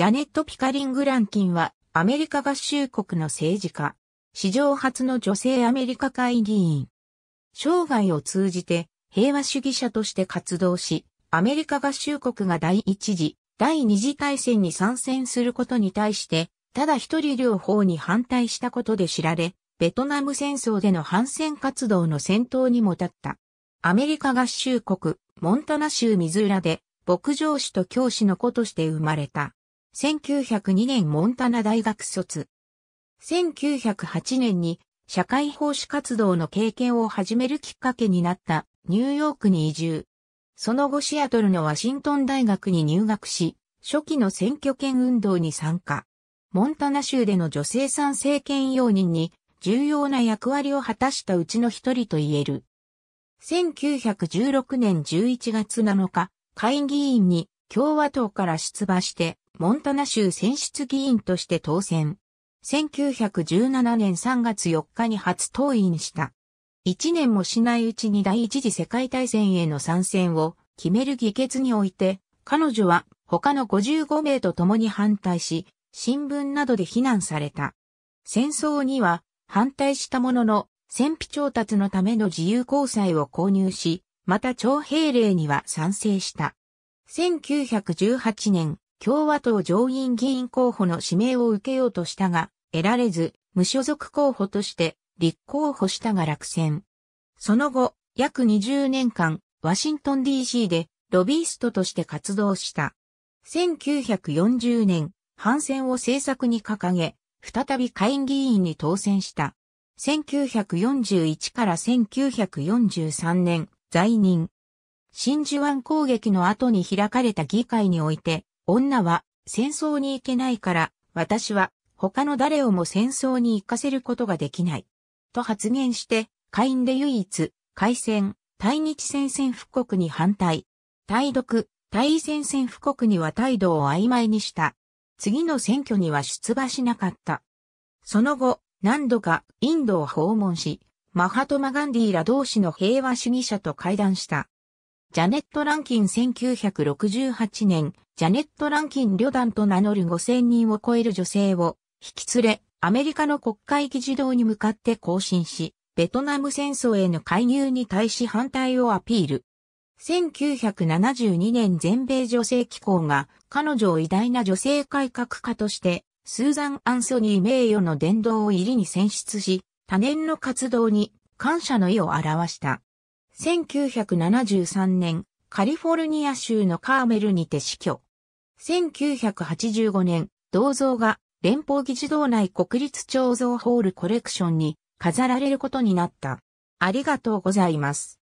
ジャネット・ピカリング・ランキンは、アメリカ合衆国の政治家。史上初の女性アメリカ会議員。生涯を通じて、平和主義者として活動し、アメリカ合衆国が第一次、第二次大戦に参戦することに対して、ただ一人両方に反対したことで知られ、ベトナム戦争での反戦活動の先頭にも立った。アメリカ合衆国、モンタナ州ミズーラで、牧場主と教師の子として生まれた。1902年モンタナ大学卒。1908年に社会奉仕活動の経験を始めるきっかけになったニューヨークに移住。その後シアトルのワシントン大学に入学し、初期の選挙権運動に参加。モンタナ州での女性参政権容人に重要な役割を果たしたうちの一人と言える。1916年11月7日、会議員に共和党から出馬してモンタナ州選出議員として当選。1917年3月4日に初登院した。1年もしないうちに第一次世界大戦への参戦を決める議決において、彼女は他の55名と共に反対し、新聞などで非難された。戦争には反対したものの、戦費調達のための自由交際を購入し、また徴兵令には賛成した。1918年、共和党上院議員候補の指名を受けようとしたが、得られず、無所属候補として立候補したが落選。その後、約20年間、ワシントン DC でロビーストとして活動した。1940年、反戦を政策に掲げ、再び下院議員に当選した。1941から1943年、在任。真珠湾攻撃の後に開かれた議会において、女は戦争に行けないから、私は他の誰をも戦争に行かせることができない。と発言して、下院で唯一、海戦、対日戦線復告に反対。対独、対位戦線復告には態度を曖昧にした。次の選挙には出馬しなかった。その後、何度かインドを訪問し、マハトマガンディーら同士の平和主義者と会談した。ジャネット・ランキン1968年、ジャネット・ランキン旅団と名乗る5000人を超える女性を引き連れ、アメリカの国会議事堂に向かって行進し、ベトナム戦争への介入に対し反対をアピール。1972年全米女性機構が彼女を偉大な女性改革家として、スーザン・アンソニー名誉の殿堂を入りに選出し、多年の活動に感謝の意を表した。1973年、カリフォルニア州のカーメルにて死去。1985年、銅像が連邦議事堂内国立彫像ホールコレクションに飾られることになった。ありがとうございます。